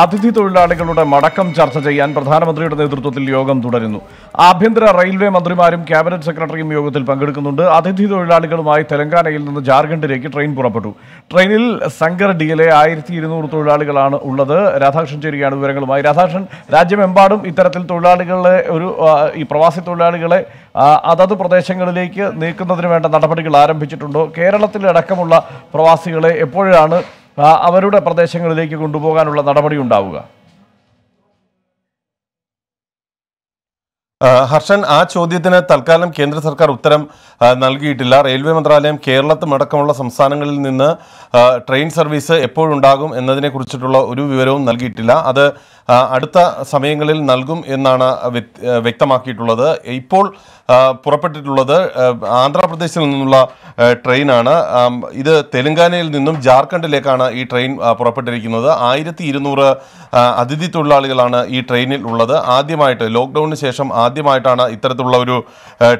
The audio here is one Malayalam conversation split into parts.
അതിഥി തൊഴിലാളികളുടെ മടക്കം ചർച്ച ചെയ്യാൻ പ്രധാനമന്ത്രിയുടെ നേതൃത്വത്തിൽ യോഗം തുടരുന്നു ആഭ്യന്തര റെയിൽവേ മന്ത്രിമാരും ക്യാബിനറ്റ് സെക്രട്ടറിയും യോഗത്തിൽ പങ്കെടുക്കുന്നുണ്ട് അതിഥി തൊഴിലാളികളുമായി തെലങ്കാനയിൽ നിന്ന് ജാർഖണ്ഡിലേക്ക് ട്രെയിൻ പുറപ്പെട്ടു ട്രെയിനിൽ സംഗർ ഡിയിലെ ആയിരത്തി ഇരുന്നൂറ് തൊഴിലാളികളാണ് ഉള്ളത് രാധാകൃഷ്ണൻ ചേരുകയാണ് വിവരങ്ങളുമായി രാധാകൃഷ്ണൻ രാജ്യമെമ്പാടും ഇത്തരത്തിൽ തൊഴിലാളികളെ ഒരു ഈ പ്രവാസി തൊഴിലാളികളെ അതത് പ്രദേശങ്ങളിലേക്ക് നീക്കുന്നതിന് വേണ്ട നടപടികൾ ആരംഭിച്ചിട്ടുണ്ടോ കേരളത്തിലടക്കമുള്ള പ്രവാസികളെ എപ്പോഴാണ് അവരുടെ പ്രദേശങ്ങളിലേക്ക് കൊണ്ടുപോകാനുള്ള നടപടി ഉണ്ടാവുക ഹർഷൻ ആ ചോദ്യത്തിന് തൽക്കാലം കേന്ദ്ര സർക്കാർ ഉത്തരം നൽകിയിട്ടില്ല റെയിൽവേ മന്ത്രാലയം കേരളത്തുമടക്കമുള്ള സംസ്ഥാനങ്ങളിൽ നിന്ന് ട്രെയിൻ സർവീസ് എപ്പോഴുണ്ടാകും കുറിച്ചിട്ടുള്ള ഒരു വിവരവും നൽകിയിട്ടില്ല അത് അടുത്ത സമയങ്ങളിൽ നൽകും എന്നാണ് വ്യക്തമാക്കിയിട്ടുള്ളത് ഇപ്പോൾ പുറപ്പെട്ടിട്ടുള്ളത് ആന്ധ്രാപ്രദേശിൽ നിന്നുള്ള ട്രെയിനാണ് ഇത് തെലങ്കാനയിൽ നിന്നും ജാർഖണ്ഡിലേക്കാണ് ഈ ട്രെയിൻ പുറപ്പെട്ടിരിക്കുന്നത് ആയിരത്തി അതിഥി തൊഴിലാളികളാണ് ഈ ട്രെയിനിൽ ഉള്ളത് ആദ്യമായിട്ട് ലോക്ക്ഡൗണിന് ശേഷം ആദ്യമായിട്ടാണ് ഇത്തരത്തിലുള്ള ഒരു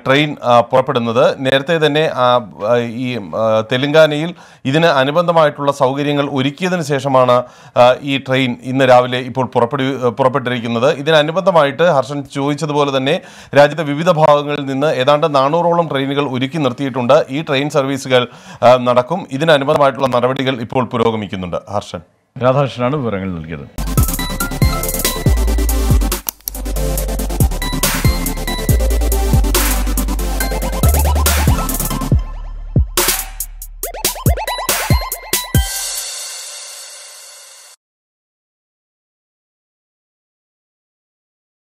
ട്രെയിൻ പുറപ്പെടുന്നത് നേരത്തെ തന്നെ ഈ തെലങ്കാനയിൽ ഇതിന് അനുബന്ധമായിട്ടുള്ള സൗകര്യങ്ങൾ ഒരുക്കിയതിന് ശേഷമാണ് ഈ ട്രെയിൻ ഇന്ന് രാവിലെ ഇപ്പോൾ പുറപ്പെടു പുറപ്പെട്ടിരിക്കുന്നത് ഇതിനനുബന്ധമായിട്ട് ഹർഷൻ ചോദിച്ചതുപോലെ തന്നെ രാജ്യത്തെ വിവിധ ഭാഗങ്ങളിൽ നിന്ന് ഏതാണ്ട് നാനൂറോളം ട്രെയിനുകൾ ഒരുക്കി നിർത്തിയിട്ടുണ്ട് ഈ ട്രെയിൻ സർവീസുകൾ നടക്കും ഇതിനനുബന്ധമായിട്ടുള്ള നടപടികൾ ഇപ്പോൾ പുരോഗമിക്കുന്നുണ്ട് ഹർഷൻ രാധാകൃഷ്ണനാണ് വിവരങ്ങൾ നൽകിയത്